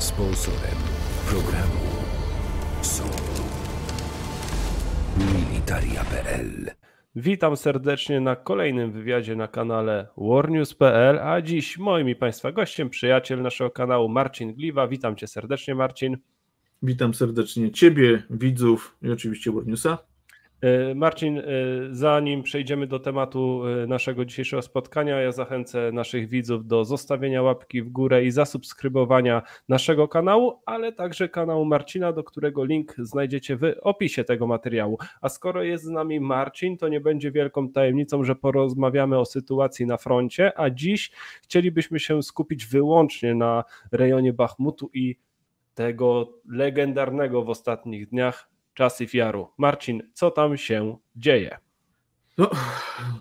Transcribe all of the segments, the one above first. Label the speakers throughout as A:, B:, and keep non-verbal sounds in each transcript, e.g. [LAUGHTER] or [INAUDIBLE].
A: Sponsorem programu są militaria.pl. Witam serdecznie na kolejnym wywiadzie na kanale warnews.pl, a dziś moim i Państwa gościem, przyjaciel naszego kanału Marcin Gliwa. Witam Cię serdecznie Marcin.
B: Witam serdecznie Ciebie, widzów i oczywiście Warnewsa.
A: E, Marcin, e, zanim przejdziemy do tematu e, naszego dzisiejszego spotkania, ja zachęcę naszych widzów do zostawienia łapki w górę i zasubskrybowania naszego kanału, ale także kanału Marcina, do którego link znajdziecie w opisie tego materiału. A skoro jest z nami Marcin, to nie będzie wielką tajemnicą, że porozmawiamy o sytuacji na froncie, a dziś chcielibyśmy się skupić wyłącznie na rejonie Bachmutu i tego legendarnego w ostatnich dniach czasy VR-u. Marcin, co tam się dzieje? No,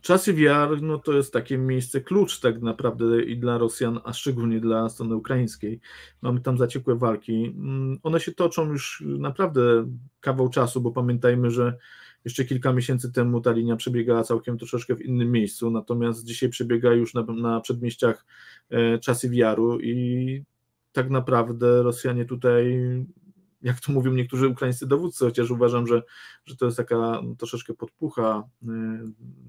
A: czasy
B: VR no to jest takie miejsce klucz tak naprawdę i dla Rosjan, a szczególnie dla strony ukraińskiej. Mamy tam zaciekłe walki. Mm, one się toczą już naprawdę kawał czasu, bo pamiętajmy, że jeszcze kilka miesięcy temu ta linia przebiegała całkiem troszeczkę w innym miejscu, natomiast dzisiaj przebiega już na, na przedmieściach e, czasy VR-u i tak naprawdę Rosjanie tutaj jak to mówią niektórzy ukraińscy dowódcy, chociaż uważam, że, że to jest taka troszeczkę podpucha, y,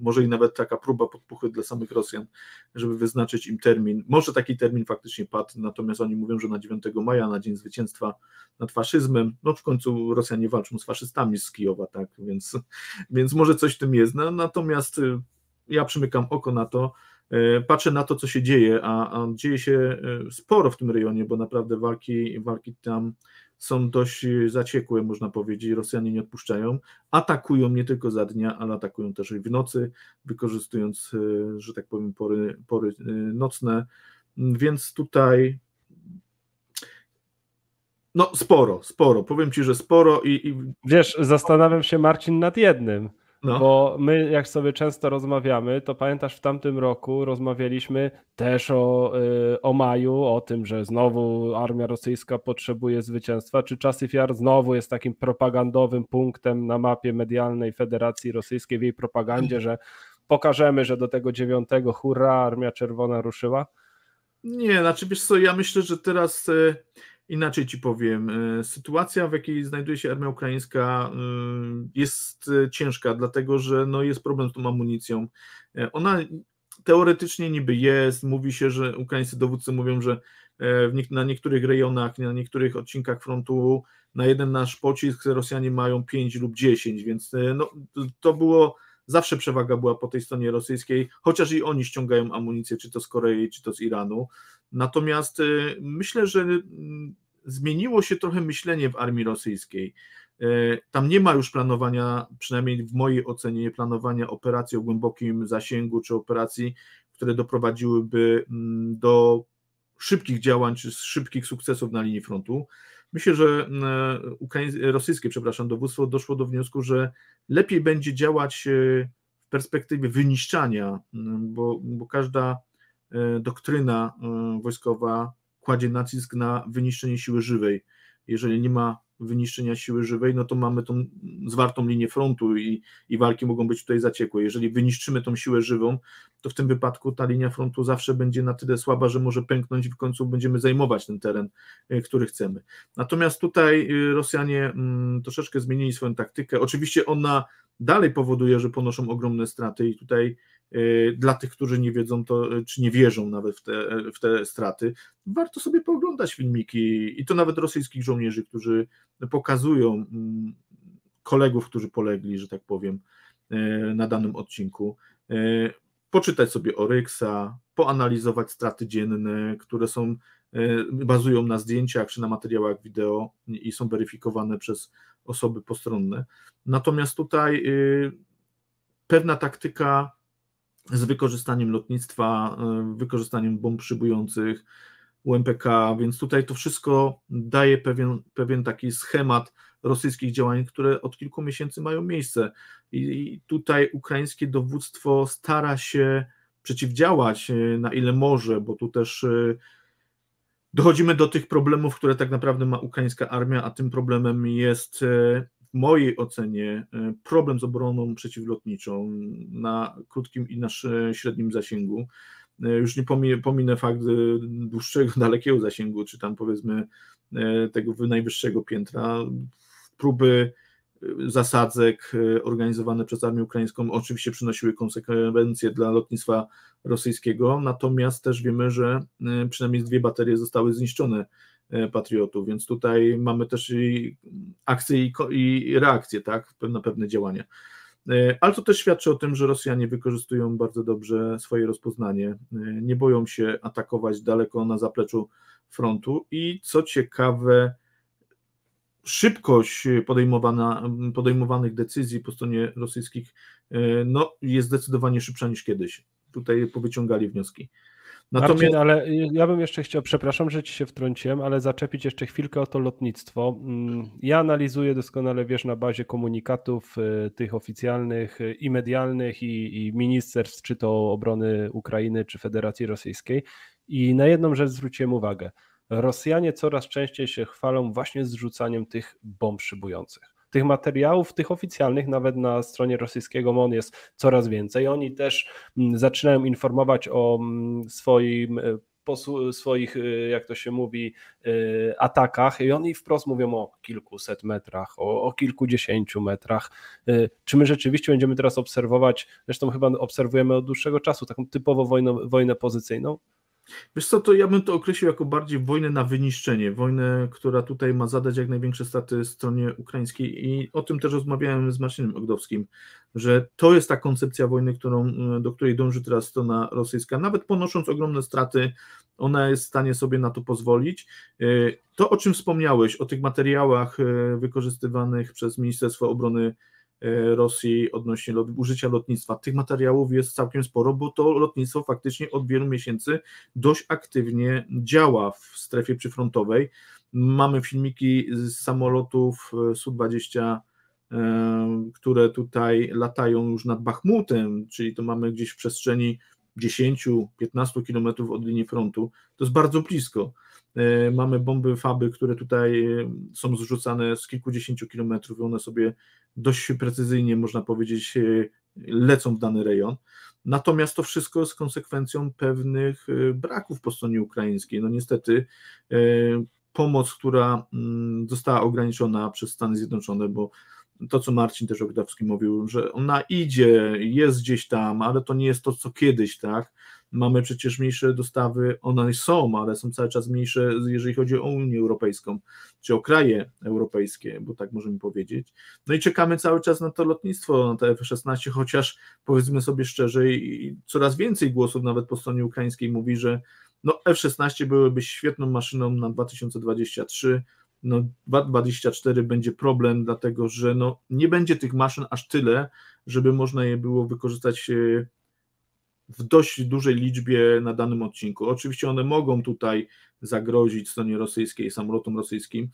B: może i nawet taka próba podpuchy dla samych Rosjan, żeby wyznaczyć im termin. Może taki termin faktycznie padł, natomiast oni mówią, że na 9 maja, na Dzień Zwycięstwa nad faszyzmem, no w końcu Rosjanie walczą z faszystami z Kijowa, tak, więc, więc może coś w tym jest, no, natomiast y, ja przymykam oko na to, y, patrzę na to, co się dzieje, a, a, dzieje się sporo w tym rejonie, bo naprawdę walki, walki tam są dość y, zaciekłe, można powiedzieć. Rosjanie nie odpuszczają. Atakują nie tylko za dnia, ale atakują też i w nocy, wykorzystując, y, że tak powiem, pory, pory y, nocne. Więc tutaj
A: no sporo, sporo. Powiem ci, że sporo i, i... Wiesz, zastanawiam się Marcin nad jednym. No. Bo my, jak sobie często rozmawiamy, to pamiętasz, w tamtym roku rozmawialiśmy też o, y, o maju, o tym, że znowu armia rosyjska potrzebuje zwycięstwa. Czy czas Fiar znowu jest takim propagandowym punktem na mapie medialnej Federacji Rosyjskiej w jej propagandzie, że pokażemy, że do tego dziewiątego hurra, Armia Czerwona ruszyła? Nie, znaczy wiesz co, ja myślę, że
B: teraz y, Inaczej ci powiem, e, sytuacja, w jakiej znajduje się armia ukraińska, e, jest e, ciężka, dlatego że no, jest problem z tą amunicją. Ona teoretycznie niby jest, mówi się, że ukraińscy dowódcy mówią, że na niektórych rejonach, na niektórych odcinkach frontu na jeden nasz pocisk Rosjanie mają 5 lub 10, więc no, to było zawsze przewaga była po tej stronie rosyjskiej, chociaż i oni ściągają amunicję, czy to z Korei, czy to z Iranu. Natomiast y, myślę, że y, zmieniło się trochę myślenie w armii rosyjskiej. Y, tam nie ma już planowania, przynajmniej w mojej ocenie, planowania operacji o głębokim zasięgu czy operacji, które doprowadziłyby mm, do szybkich działań czy szybkich sukcesów na linii frontu. Myślę, że rosyjskie przepraszam, dowództwo doszło do wniosku, że lepiej będzie działać w perspektywie wyniszczania, mm, bo, bo każda E, doktryna e, wojskowa kładzie nacisk na wyniszczenie siły żywej. Jeżeli nie ma wyniszczenia siły żywej, no to mamy tą zwartą linię frontu i, i walki mogą być tutaj zaciekłe. Jeżeli wyniszczymy tą siłę żywą, to w tym wypadku ta linia frontu zawsze będzie na tyle słaba, że może pęknąć i w końcu będziemy zajmować ten teren, e, który chcemy. Natomiast tutaj Rosjanie mm, troszeczkę zmienili swoją taktykę. Oczywiście ona dalej powoduje, że ponoszą ogromne straty i tutaj Y, dla tych, którzy nie wiedzą to, y, czy nie wierzą nawet w te, w te straty, warto sobie pooglądać filmiki i to nawet rosyjskich żołnierzy, którzy pokazują mm, kolegów, którzy polegli, że tak powiem, y, na danym odcinku. Poczytać sobie Oryxa, poanalizować straty dzienne, które są bazują na zdjęciach czy na materiałach wideo i są weryfikowane przez osoby postronne. Natomiast tutaj pewna taktyka z wykorzystaniem lotnictwa, y, wykorzystaniem bomb szybujących, UMPK, więc tutaj to wszystko daje pewien, pewien taki schemat rosyjskich działań, które od kilku miesięcy mają miejsce. I tutaj ukraińskie dowództwo stara się przeciwdziałać y, na ile może, bo tu też y, dochodzimy do tych problemów, które tak naprawdę ma ukraińska armia, a tym problemem jest w mojej ocenie e, problem z obroną przeciwlotniczą na krótkim i na średnim zasięgu. E, już nie pominę, pominę fakt e, dłuższego, [LAUGHS] dalekiego zasięgu, czy tam powiedzmy tego najwyższego piętra. Próby zasadzek organizowane przez armię ukraińską oczywiście przynosiły konsekwencje dla lotnictwa rosyjskiego, natomiast też wiemy, że przynajmniej dwie baterie zostały zniszczone E, patriotów, więc tutaj mamy też i akcje i, i reakcje, tak, na pewne działania. E, ale to też świadczy o tym, że Rosjanie wykorzystują bardzo dobrze swoje rozpoznanie, e, nie boją się atakować daleko na zapleczu frontu i co ciekawe, szybkość podejmowana, podejmowanych decyzji po stronie rosyjskich no, jest zdecydowanie szybsza niż kiedyś. Tutaj powyciągali wnioski. Natomiast... No Marcin,
A: ale ja bym jeszcze chciał, przepraszam, że ci się wtrąciłem, ale zaczepić jeszcze chwilkę o to lotnictwo. Mm, ja analizuję doskonale, wiesz, na bazie komunikatów y, tych oficjalnych y, i medialnych i, i ministerstw, czy to obrony Ukrainy, czy Federacji Rosyjskiej. I na jedną rzecz zwróciłem uwagę. Rosjanie coraz częściej się chwalą właśnie zrzucaniem tych bomb szybujących tych materiałów, tych oficjalnych, nawet na stronie rosyjskiego MON jest coraz więcej. Oni też mm, zaczynają informować o mm, swoim e, swoich, e, jak to się mówi, e, atakach i oni wprost mówią o kilkuset metrach, o, o kilkudziesięciu metrach. Czy my rzeczywiście będziemy teraz obserwować, zresztą chyba obserwujemy od dłuższego czasu, taką typowo wojnę, wojnę pozycyjną? Wiesz co, to ja bym to określił jako bardziej wojnę na
B: wyniszczenie, wojnę, która tutaj ma zadać jak największe straty stronie ukraińskiej i o tym też rozmawiałem z Marcinem Ogdowskim, że to jest ta koncepcja wojny, którą, e, do której dąży teraz strona rosyjska, nawet ponosząc ogromne straty, ona jest w stanie sobie na to pozwolić. E, to, o czym wspomniałeś, o tych materiałach e, wykorzystywanych przez Ministerstwo Obrony E, Rosji odnośnie lot, użycia lotnictwa. Tych materiałów jest całkiem sporo, bo to lotnictwo faktycznie od wielu miesięcy dość aktywnie działa w strefie przyfrontowej. Mamy filmiki z samolotów e, Su-20, e, które tutaj latają już nad Bachmutem, czyli to mamy gdzieś w przestrzeni 10-15 km od linii frontu. To jest bardzo blisko. E, mamy bomby faby, które tutaj e, są zrzucane z kilkudziesięciu kilometrów i one sobie dość precyzyjnie, można powiedzieć, e, lecą w dany rejon. Natomiast to wszystko jest konsekwencją pewnych braków po stronie ukraińskiej. No niestety pomoc, która mm, została ograniczona przez Stany Zjednoczone, bo to, co Marcin też Ogdawski mówił, że ona idzie, jest gdzieś tam, ale to nie jest to, co kiedyś, tak? mamy przecież mniejsze dostawy, one są, ale są cały czas mniejsze, jeżeli chodzi o Unię Europejską, czy o kraje europejskie, bo tak możemy powiedzieć. No i czekamy cały czas na to lotnictwo, na te F-16, chociaż powiedzmy sobie szczerze, i coraz więcej głosów nawet po stronie ukraińskiej mówi, że no F-16 byłyby świetną maszyną na 2023, no 2024 będzie problem, dlatego że no nie będzie tych maszyn aż tyle, żeby można je było wykorzystać e, w dość dużej liczbie na danym odcinku. Oczywiście one mogą tutaj zagrozić stronie rosyjskiej, samolotom rosyjskim.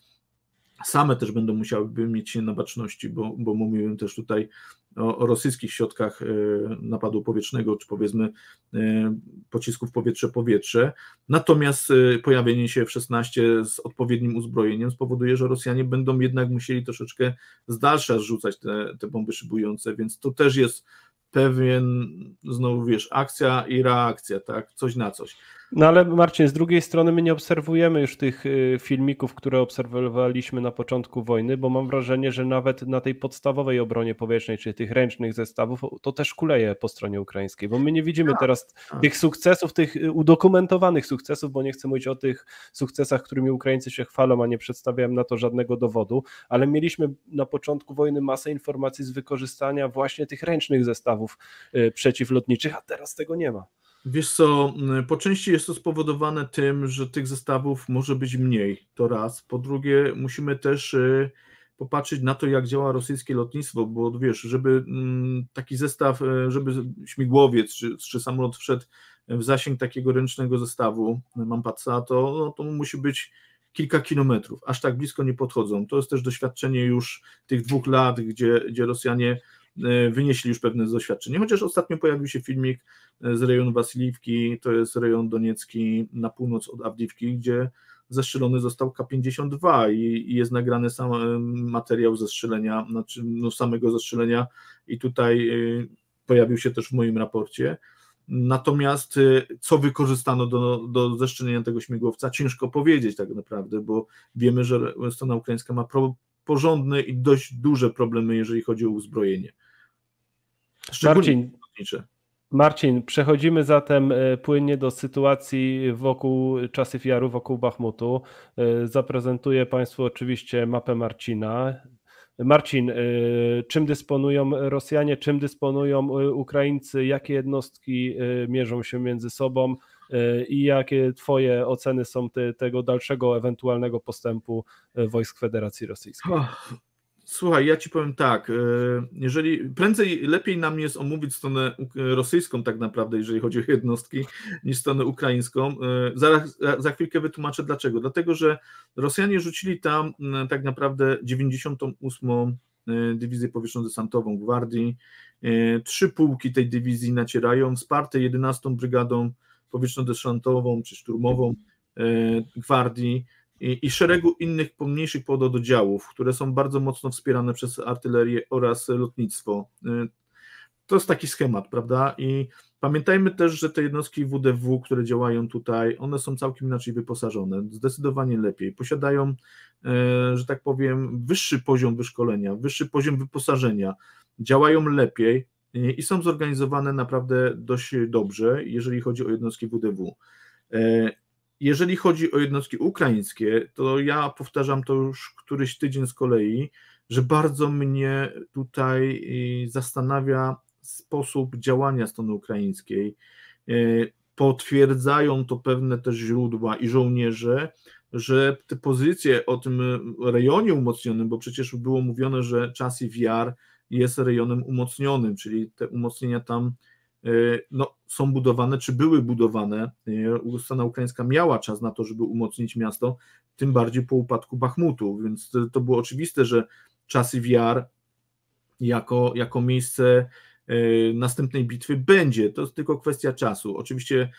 B: Same też będą musiały mieć się na baczności, bo, bo mówiłem też tutaj o, o rosyjskich środkach e, napadu powietrznego, czy powiedzmy e, pocisków powietrze-powietrze. Natomiast e, pojawienie się F-16 z odpowiednim uzbrojeniem spowoduje, że Rosjanie będą jednak musieli troszeczkę z dalsza zrzucać te, te bomby szybujące, więc to też jest pewien, znowu wiesz, akcja i reakcja, tak, coś na coś.
A: No ale Marcin, z drugiej strony my nie obserwujemy już tych y, filmików, które obserwowaliśmy na początku wojny, bo mam wrażenie, że nawet na tej podstawowej obronie powietrznej, czyli tych ręcznych zestawów, to też kuleje po stronie ukraińskiej, bo my nie widzimy tak, teraz tak. tych sukcesów, tych y, udokumentowanych sukcesów, bo nie chcę mówić o tych sukcesach, którymi Ukraińcy się chwalą, a nie przedstawiałem na to żadnego dowodu, ale mieliśmy na początku wojny masę informacji z wykorzystania właśnie tych ręcznych zestawów y, przeciwlotniczych, a teraz tego nie ma.
B: Wiesz co, po części jest to spowodowane tym, że tych zestawów może być mniej, to raz. Po drugie, musimy też y, popatrzeć na to, jak działa rosyjskie lotnictwo, bo wiesz, żeby mm, taki zestaw, y, żeby śmigłowiec czy, czy samolot wszedł w zasięg takiego ręcznego zestawu y, Mampatsa, to, no, to musi być kilka kilometrów, aż tak blisko nie podchodzą. To jest też doświadczenie już tych dwóch lat, gdzie, gdzie Rosjanie E, wynieśli już pewne doświadczenie. Chociaż ostatnio pojawił się filmik e, z rejonu Wasiliwki, to jest rejon Doniecki na północ od Abdiwki, gdzie zestrzelony został K-52 i, jest nagrany sam e, materiał zestrzelenia, znaczy no samego zestrzelenia i tutaj pojawił się też w moim raporcie. Natomiast co wykorzystano do, do zestrzelenia tego śmigłowca, ciężko powiedzieć tak naprawdę, bo wiemy, że strona ukraińska ma porządne i dość duże problemy, jeżeli chodzi o uzbrojenie.
A: Marcin, Marcin, przechodzimy zatem e, płynnie do sytuacji wokół fiaru wokół Bachmutu. E, zaprezentuję Państwu oczywiście mapę Marcina. Marcin, e, czym dysponują Rosjanie, czym dysponują Ukraińcy, jakie jednostki mierzą się między sobą i jakie Twoje oceny są te, tego dalszego ewentualnego postępu wojsk Federacji Rosyjskiej? Słuchaj, ja ci powiem tak,
B: e, jeżeli prędzej lepiej nam jest omówić stronę e, rosyjską tak naprawdę, jeżeli chodzi o jednostki, niż stronę ukraińską. E, zaraz, za chwilkę wytłumaczę dlaczego. Dlatego, że Rosjanie rzucili tam tak naprawdę 98 dywizję powietrzno-desantową gwardii. Trzy pułki tej dywizji nacierają, wsparte 11 brygadą powietrzno-desantową czy szturmową gwardii i, i szeregu innych pomniejszych pododdziałów, które są bardzo mocno wspierane przez artylerię oraz lotnictwo. Y, to jest taki schemat, prawda? I pamiętajmy też, że te jednostki WDW, które działają tutaj, one są całkiem inaczej wyposażone, zdecydowanie lepiej. Posiadają, y, że tak powiem, wyższy poziom wyszkolenia, wyższy poziom wyposażenia, działają lepiej y, i są zorganizowane naprawdę dość dobrze, jeżeli chodzi o jednostki WDW. Jeżeli chodzi o jednostki ukraińskie, to ja powtarzam to już któryś tydzień z kolei, że bardzo mnie tutaj y, zastanawia sposób działania strony ukraińskiej. Y, potwierdzają to pewne też źródła i żołnierze, że te pozycje o tym rejonie umocnionym, bo przecież było mówione, że czas i wiar jest rejonem umocnionym, czyli te umocnienia tam E, no, są budowane, czy były budowane. E, Strona ukraińska miała czas na to, żeby umocnić miasto, tym bardziej po upadku Bachmutu, więc to, to było oczywiste, że czasy wiar jako, jako miejsce e, następnej bitwy będzie. To jest tylko kwestia czasu. Oczywiście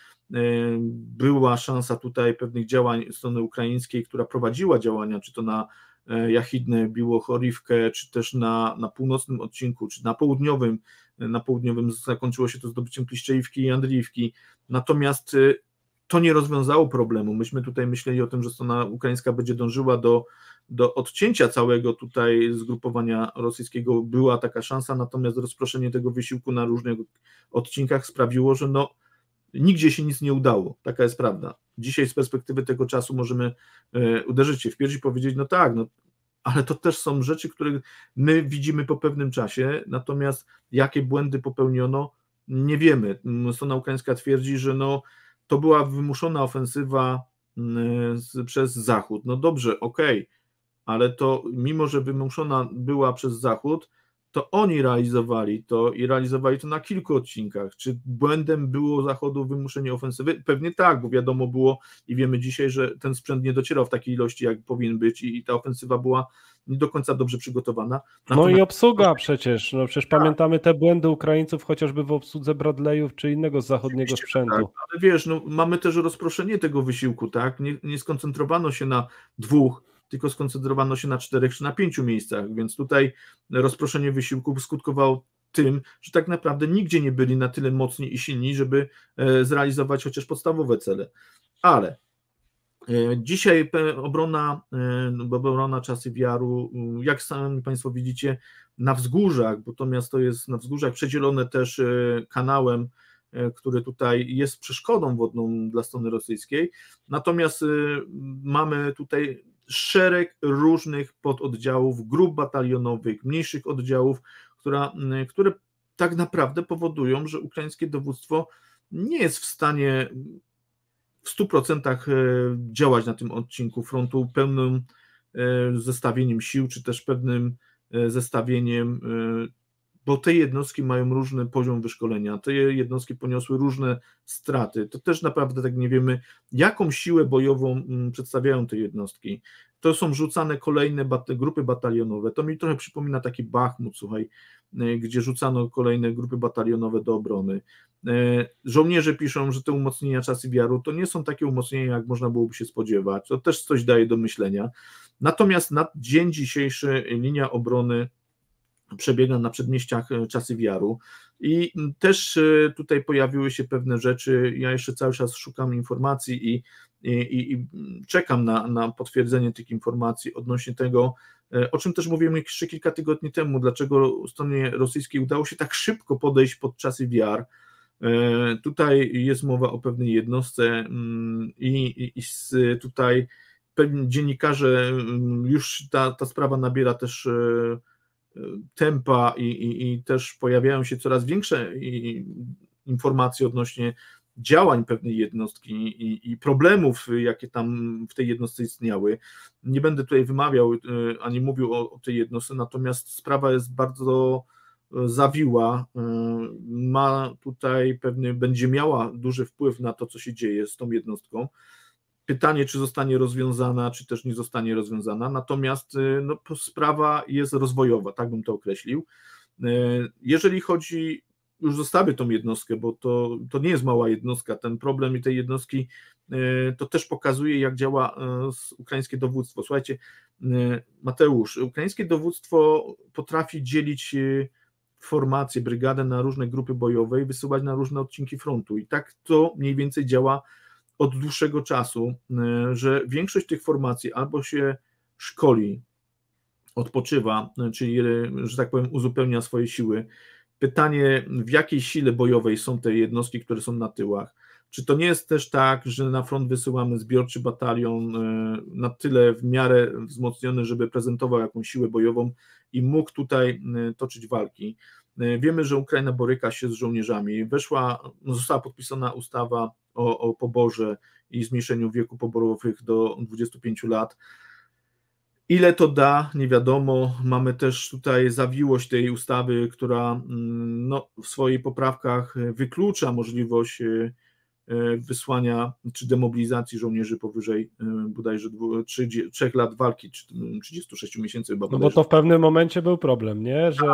B: była szansa tutaj pewnych działań strony ukraińskiej, która prowadziła działania, czy to na E, jachidne biło Chorivkę, czy też na, na północnym odcinku, czy na południowym, e, na południowym zakończyło się to zdobyciem Kliszczejówki i Andriiwki. Natomiast e, to nie rozwiązało problemu. Myśmy tutaj myśleli o tym, że strona ukraińska będzie dążyła do, do odcięcia całego tutaj zgrupowania rosyjskiego. Była taka szansa, natomiast rozproszenie tego wysiłku na różnych odcinkach sprawiło, że no, nigdzie się nic nie udało. Taka jest prawda dzisiaj z perspektywy tego czasu możemy e, uderzyć się w piersi i powiedzieć, no tak, no, ale to też są rzeczy, które my widzimy po pewnym czasie, natomiast jakie błędy popełniono, nie wiemy. Strona ukraińska twierdzi, że no, to była wymuszona ofensywa mm, przez Zachód. No dobrze, okej, okay, ale to mimo, że wymuszona była przez Zachód, to oni realizowali to i realizowali to na kilku odcinkach. Czy błędem było Zachodu wymuszenie ofensywy? Pewnie tak, bo wiadomo było i wiemy dzisiaj, że ten sprzęt nie docierał w takiej ilości, jak powinien być i, i ta ofensywa była nie do końca dobrze przygotowana. No Natomiast... No i
A: obsługa przecież, no przecież tak. pamiętamy te błędy Ukraińców chociażby w obsłudze Bradleyów czy innego z zachodniego sprzętu. Tak,
B: ale wiesz, no, mamy też rozproszenie tego wysiłku, tak? Nie, nie skoncentrowano się na dwóch, tylko skoncentrowano się na czterech czy na pięciu miejscach, więc tutaj rozproszenie wysiłków skutkowało tym, że tak naprawdę nigdzie nie byli na tyle mocni i silni, żeby e, zrealizować chociaż podstawowe cele. Ale e, dzisiaj obrona, e, no obrona czasy wiaru, jak sami Państwo widzicie, na wzgórzach, bo to miasto jest na wzgórzach przedzielone też kanałem, który tutaj jest przeszkodą wodną dla strony rosyjskiej. Natomiast mamy tutaj szereg różnych pododdziałów, grup batalionowych, mniejszych oddziałów, która, mm, które tak naprawdę powodują, że ukraińskie dowództwo nie jest w stanie w 100% e, działać na tym odcinku frontu pełnym e, zestawieniem sił, czy też pewnym e, zestawieniem bo te jednostki mają różny poziom wyszkolenia, te jednostki poniosły różne straty. To też naprawdę tak nie wiemy, jaką siłę bojową mm, przedstawiają te jednostki. To są rzucane kolejne bat grupy batalionowe. To mi trochę przypomina taki Bachmut, słuchaj, e, gdzie rzucano kolejne grupy batalionowe do obrony. E, żołnierze piszą, że te umocnienia czasy wiaru to nie są takie umocnienia, jak można byłoby się spodziewać. To też coś daje do myślenia. Natomiast na dzień dzisiejszy linia obrony przebiega na przedmieściach e, czasy wiaru. I też e, tutaj pojawiły się pewne rzeczy. Ja jeszcze cały czas szukam informacji i, i, i czekam na, na potwierdzenie tych informacji odnośnie tego, e, o czym też mówiłem jeszcze kilka tygodni temu, dlaczego stronie rosyjskiej udało się tak szybko podejść pod czasy wiar. Tutaj jest mowa o pewnej jednostce mm, i, i, i tutaj pewni dziennikarze, mm, już ta, ta sprawa nabiera też tempa i, i, i też pojawiają się coraz większe informacje odnośnie działań pewnej jednostki i, i, problemów, jakie tam w tej jednostce istniały. Nie będę tutaj wymawiał y, ani mówił o, o tej jednostce, natomiast sprawa jest bardzo y, zawiła, y, ma tutaj pewny, będzie miała duży wpływ na to, co się dzieje z tą jednostką. Pytanie, czy zostanie rozwiązana, czy też nie zostanie rozwiązana, natomiast y, no, sprawa jest rozwojowa, tak bym to określił. Y, jeżeli chodzi, już zostawię tą jednostkę, bo to, to nie jest mała jednostka, ten problem i tej jednostki y, to też pokazuje, jak działa ukraińskie dowództwo. Słuchajcie, Mateusz, ukraińskie dowództwo potrafi dzielić formacje, brygadę na różne grupy bojowe i wysyłać na różne odcinki frontu. I tak to mniej więcej działa od dłuższego czasu, e, że większość tych formacji albo się szkoli, odpoczywa, e, czyli, e, że tak powiem, uzupełnia swoje siły. Pytanie, w jakiej sile bojowej są te jednostki, które są na tyłach? Czy to nie jest też tak, że na front wysyłamy zbiorczy batalion na tyle w miarę wzmocniony, żeby prezentował jakąś siłę bojową i mógł tutaj toczyć walki? E, wiemy, że Ukraina boryka się z żołnierzami. Weszła, została podpisana ustawa o, o poborze i zmniejszeniu wieku poborowych do 25 lat. Ile to da, nie wiadomo. Mamy też tutaj zawiłość tej ustawy, która mm, no, w swoich poprawkach wyklucza możliwość e, E, wysłania czy demobilizacji żołnierzy powyżej e, bodajże 3 lat walki, czy 36 miesięcy chyba. Bodajże. No bo to
A: w pewnym momencie był problem, nie? Że, tak.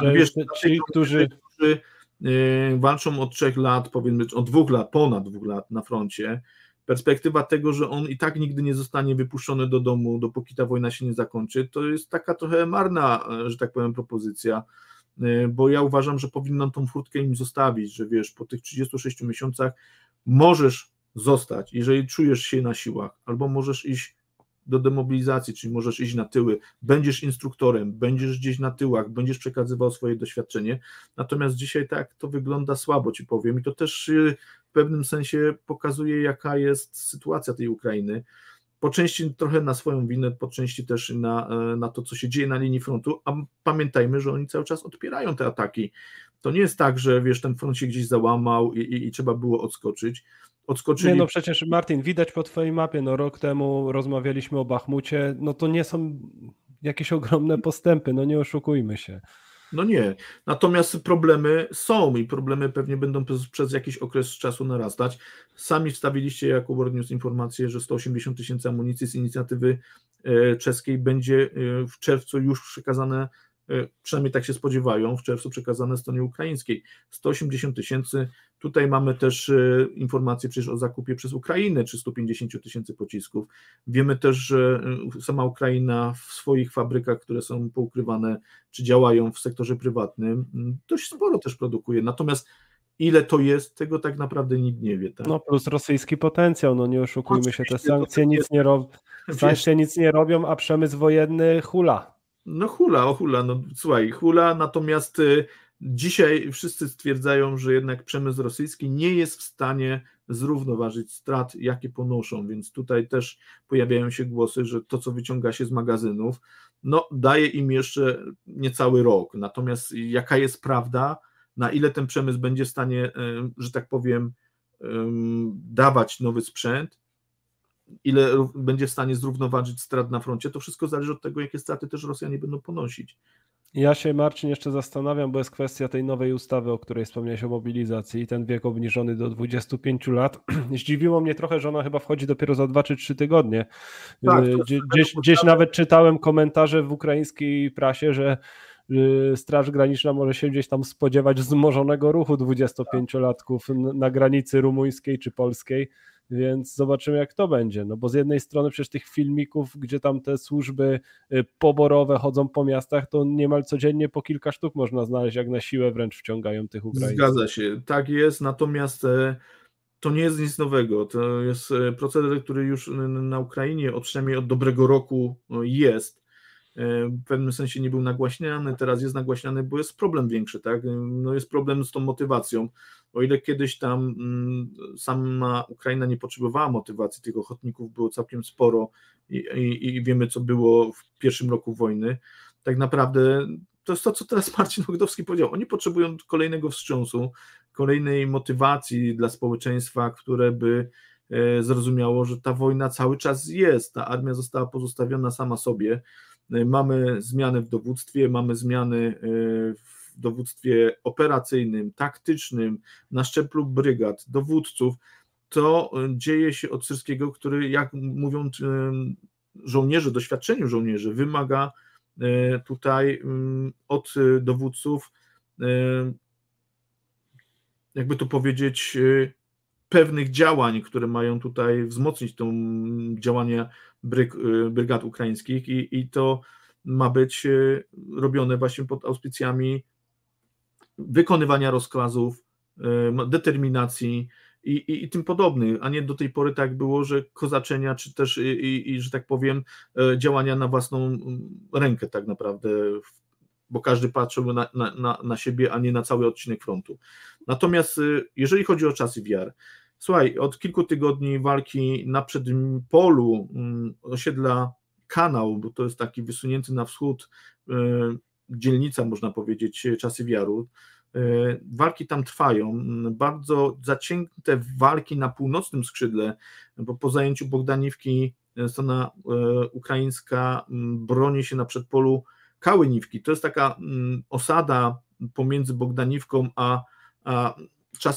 A: a, że wiesz, ci,
B: którzy... którzy e, walczą od trzech lat, powiedzmy, od dwóch lat, ponad dwóch lat na froncie, perspektywa tego, że on i tak nigdy nie zostanie wypuszczony do domu, dopóki ta wojna się nie zakończy, to jest taka trochę marna, że tak powiem, propozycja. E, bo ja uważam, że powinno tą furtkę im zostawić, że wiesz, po tych 36 miesiącach możesz zostać, jeżeli czujesz się na siłach, albo możesz iść do demobilizacji, czyli możesz iść na tyły, będziesz instruktorem, będziesz gdzieś na tyłach, będziesz przekazywał swoje doświadczenie. Natomiast dzisiaj tak to wygląda słabo, ci powiem, i to też y, w pewnym sensie pokazuje, jaka jest sytuacja tej Ukrainy po części trochę na swoją winę, po części też na, e, na to, co się dzieje na linii frontu, a pamiętajmy, że oni cały czas odpierają te ataki. To nie jest tak, że wiesz, ten front się gdzieś załamał i, i, i trzeba
A: było odskoczyć. Odskoczyli... Nie, no przecież Martin, widać po twojej mapie, no rok temu rozmawialiśmy o Bachmucie, no to nie są jakieś ogromne postępy, no nie oszukujmy się.
B: No nie. Natomiast problemy są i problemy pewnie będą przez, przez jakiś okres czasu narastać. Sami wstawiliście jako World News informację, że 180 tysięcy amunicji z inicjatywy e, czeskiej będzie e, w czerwcu już przekazane, e, przynajmniej tak się spodziewają, w czerwcu przekazane stronie ukraińskiej. 180 tysięcy Tutaj mamy też e, informacje przecież o zakupie przez Ukrainę 350 tysięcy pocisków. Wiemy też, że e, sama Ukraina w swoich fabrykach, które są poukrywane czy działają w sektorze prywatnym, dość sporo też produkuje. Natomiast ile to jest, tego tak naprawdę
A: nikt nie wie. Tak? No plus rosyjski potencjał, no nie oszukujmy się, te tak sankcje nic nie robią, sankcje nic nie robią, a przemysł wojenny hula.
B: No hula, o hula, no słuchaj, hula, natomiast e, Dzisiaj wszyscy stwierdzają, że jednak przemysł rosyjski nie jest w stanie zrównoważyć strat, jakie ponoszą, więc tutaj też pojawiają się głosy, że to, co wyciąga się z magazynów, no, daje im jeszcze niecały rok. Natomiast jaka jest prawda, na ile ten przemysł będzie w stanie, e, że tak powiem, dawać nowy sprzęt, ile będzie w stanie zrównoważyć strat na froncie, to wszystko zależy od tego, jakie straty też Rosjanie będą ponosić.
A: Ja się, Marcin, jeszcze zastanawiam, bo jest kwestia tej nowej ustawy, o której wspomniałeś o mobilizacji i ten wiek obniżony do 25 lat. [CLEARS THROAT] Zdziwiło mnie trochę, że ona chyba wchodzi dopiero za 2 czy 3 tygodnie. Tak, y, gdzieś, gdzieś nawet czytałem komentarze w ukraińskiej prasie, że y, Straż Graniczna może się gdzieś tam spodziewać zmożonego ruchu 25-latków na granicy rumuńskiej czy polskiej więc zobaczymy jak to będzie, no bo z jednej strony przecież tych filmików, gdzie tam te służby y, poborowe chodzą po miastach, to niemal codziennie po kilka sztuk można znaleźć, jak na siłę wręcz wciągają tych Ukraińców. Zgadza
B: się, tak jest, natomiast e, to nie jest nic nowego. To jest e, proceder, który już na Ukrainie od przynajmniej od dobrego roku e, jest. E, w pewnym sensie nie był nagłaśniany, teraz jest nagłaśniany, bo jest problem większy, tak? No jest problem z tą motywacją. O ile kiedyś tam mm, sama Ukraina nie potrzebowała motywacji, tych ochotników było całkiem sporo i, i, i wiemy, co było w pierwszym roku wojny, tak naprawdę to jest to, co teraz [LAUGHS] Marcin Ogdowski powiedział. Oni potrzebują kolejnego wstrząsu, kolejnej motywacji dla społeczeństwa, które by e, zrozumiało, że ta wojna cały czas jest, ta armia została pozostawiona sama sobie, E, mamy zmiany w dowództwie, mamy zmiany e, w dowództwie operacyjnym, taktycznym, na szczeblu brygad, dowódców. To e, dzieje się od wszystkiego, który, jak mówią żołnierze, doświadczeniu żołnierzy, wymaga tutaj mm, od dowódców, jakby to powiedzieć, pewnych działań, które mają tutaj wzmocnić to działanie y, brygad ukraińskich i, i to ma być y, robione właśnie pod auspicjami wykonywania rozkazów, y, determinacji i, i, i, tym podobnych, a nie do tej pory tak było, że kozaczenia, czy też i, i że tak powiem, działania na własną mm, rękę tak naprawdę w bo każdy patrzył na, na, na, na siebie, a nie na cały odcinek frontu. Natomiast y, jeżeli chodzi o czasy VR, słuchaj, od kilku tygodni walki na przedpolu mm, osiedla Kanał, bo to jest taki wysunięty na wschód y, dzielnica, można powiedzieć, czasy wiaru. Y, walki tam trwają. Bardzo zacięte walki na północnym skrzydle, bo po zajęciu Bogdaniwki strona ukraińska mm, broni się na przedpolu Kałyniwki. To jest taka mm, osada pomiędzy Bogdaniwką a, a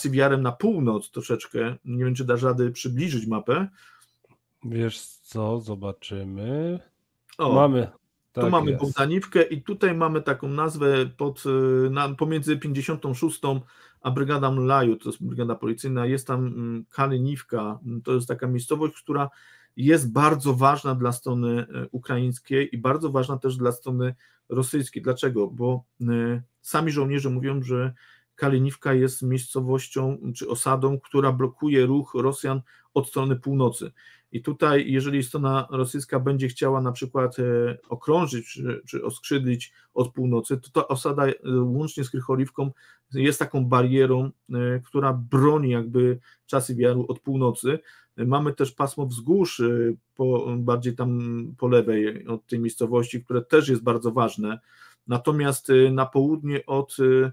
B: wiarem na północ troszeczkę. Nie wiem, czy dasz rady przybliżyć mapę. Wiesz co, zobaczymy. O, mamy. Tak tu mamy jest. Bogdaniwkę i tutaj mamy taką nazwę pod, y, na, pomiędzy 56 a Brygadą Laju, to jest brygada policyjna, jest tam mm, Kaliniwka, to jest taka miejscowość, która jest bardzo ważna dla strony e, ukraińskiej i bardzo ważna też dla strony rosyjskiej. Dlaczego? Bo e, sami żołnierze mówią, że Kaliniwka jest miejscowością czy osadą, która blokuje ruch Rosjan od strony północy. I tutaj, jeżeli strona rosyjska będzie chciała na przykład e, okrążyć czy, czy oskrzydlić od północy, to ta osada łącznie z Krycholiwką jest taką barierą, która broni jakby czasy wiaru od północy. Mamy też pasmo wzgórz, y, po, bardziej tam po lewej od tej miejscowości, które też jest bardzo ważne. Natomiast y, na południe od y,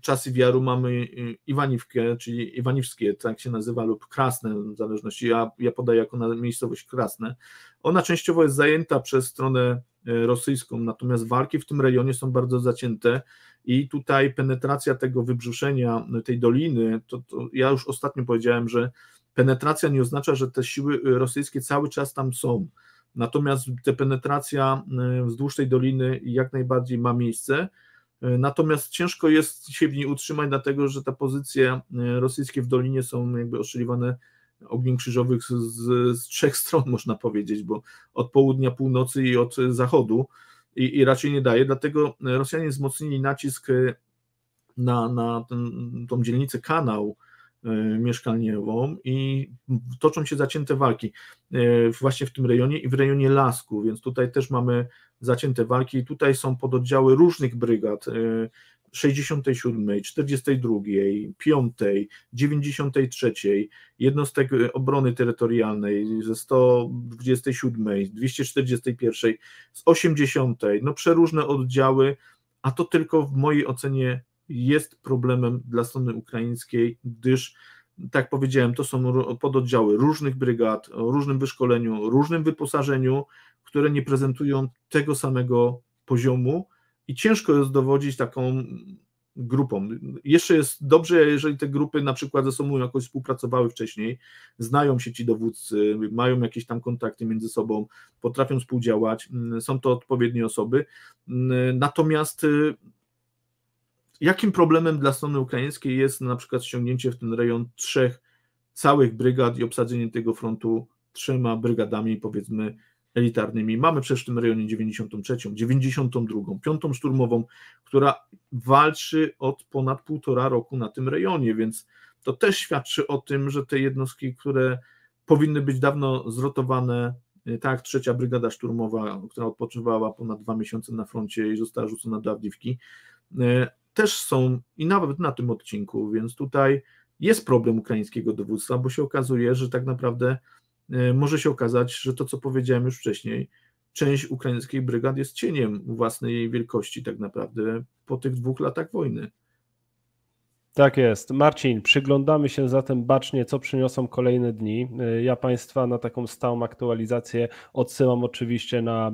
B: czasy wiaru mamy Iwaniwkę, czyli Iwaniwskie, tak się nazywa, lub Krasne, w zależności, ja, ja podaję jako na miejscowość Krasne. Ona częściowo jest zajęta przez stronę rosyjską, natomiast walki w tym rejonie są bardzo zacięte i tutaj penetracja tego wybrzuszenia, tej doliny, to, to ja już ostatnio powiedziałem, że penetracja nie oznacza, że te siły y, rosyjskie cały czas tam są. Natomiast ta penetracja y, wzdłuż tej doliny jak najbardziej ma miejsce. Y, natomiast ciężko jest się w niej utrzymać, dlatego że te pozycje rosyjskie w dolinie są jakby ostrzeliwane ogniem krzyżowych z, z, trzech [LAUGHS] stron, można powiedzieć, bo od południa, północy i od zachodu i, i raczej nie daje. Dlatego Rosjanie wzmocnili nacisk na, na ten, tą dzielnicę kanał, Y, mieszkalniową i toczą się zacięte walki y, właśnie w tym rejonie i w rejonie Lasku, więc tutaj też mamy zacięte walki i tutaj są pododdziały różnych brygad 67, 42, 5, 93, jednostek y, obrony terytorialnej ze 127, 241, z 80, no przeróżne oddziały, a to tylko w mojej ocenie jest problemem dla strony ukraińskiej, gdyż tak powiedziałem, to są pododdziały różnych brygad, o różnym wyszkoleniu, różnym wyposażeniu, które nie prezentują tego samego poziomu i ciężko jest dowodzić taką grupą. Jeszcze jest dobrze, jeżeli te grupy na przykład ze sobą jakoś współpracowały wcześniej, znają się ci dowódcy, mają jakieś tam kontakty między sobą, potrafią współdziałać, mm, są to odpowiednie osoby. Mm, natomiast y, Jakim problemem dla strony ukraińskiej jest na przykład ściągnięcie w ten rejon trzech całych brygad i obsadzenie tego frontu trzema brygadami, powiedzmy, elitarnymi. Mamy przecież w tym rejonie 93, 92, 5 szturmową, która walczy od ponad półtora roku na tym rejonie, więc to też świadczy o tym, że te jednostki, które powinny być dawno zrotowane, y, tak, trzecia brygada szturmowa, która odpoczywała ponad dwa miesiące na froncie i została rzucona do Awdiwki, y, też są i nawet na tym odcinku, więc tutaj jest problem ukraińskiego dowództwa, bo się okazuje, że tak naprawdę e, może się okazać, że to, co powiedziałem już wcześniej, część ukraińskiej brygad jest cieniem własnej jej wielkości tak naprawdę po tych dwóch latach wojny.
A: Tak jest. Marcin, przyglądamy się zatem bacznie, co przyniosą kolejne dni. E, ja Państwa na taką stałą aktualizację odsyłam oczywiście na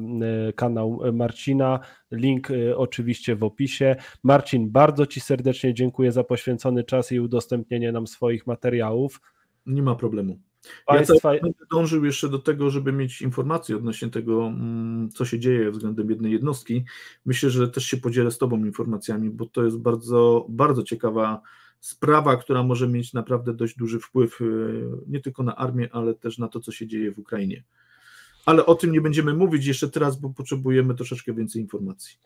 A: e, kanał e, Marcina. Link oczywiście w opisie. Marcin, bardzo Ci serdecznie dziękuję za poświęcony czas i udostępnienie nam swoich materiałów. Nie ma problemu. Państwa... Ja będę
B: dążył jeszcze do tego, żeby mieć informacje odnośnie tego, mm, co się dzieje względem jednej jednostki. Myślę, że też się podzielę z Tobą informacjami, bo to jest bardzo, bardzo ciekawa sprawa, która może mieć naprawdę dość duży wpływ e, nie tylko na armię, ale też na to, co się dzieje w Ukrainie. Ale o tym
A: nie będziemy mówić jeszcze teraz, bo potrzebujemy troszeczkę więcej informacji.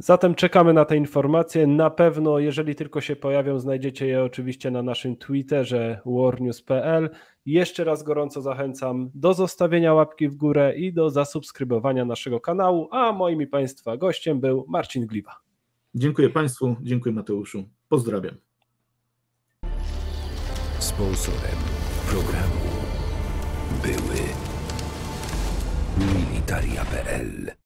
A: Zatem czekamy na te informacje. Na pewno, jeżeli tylko się pojawią, znajdziecie je oczywiście na naszym Twitterze warnews.pl. Jeszcze raz gorąco zachęcam do zostawienia łapki w górę i do zasubskrybowania naszego kanału. A moim i Państwa gościem był Marcin Gliwa. Dziękuję Państwu, dziękuję Mateuszu. Pozdrawiam. Sponsorem programu były militaria.pl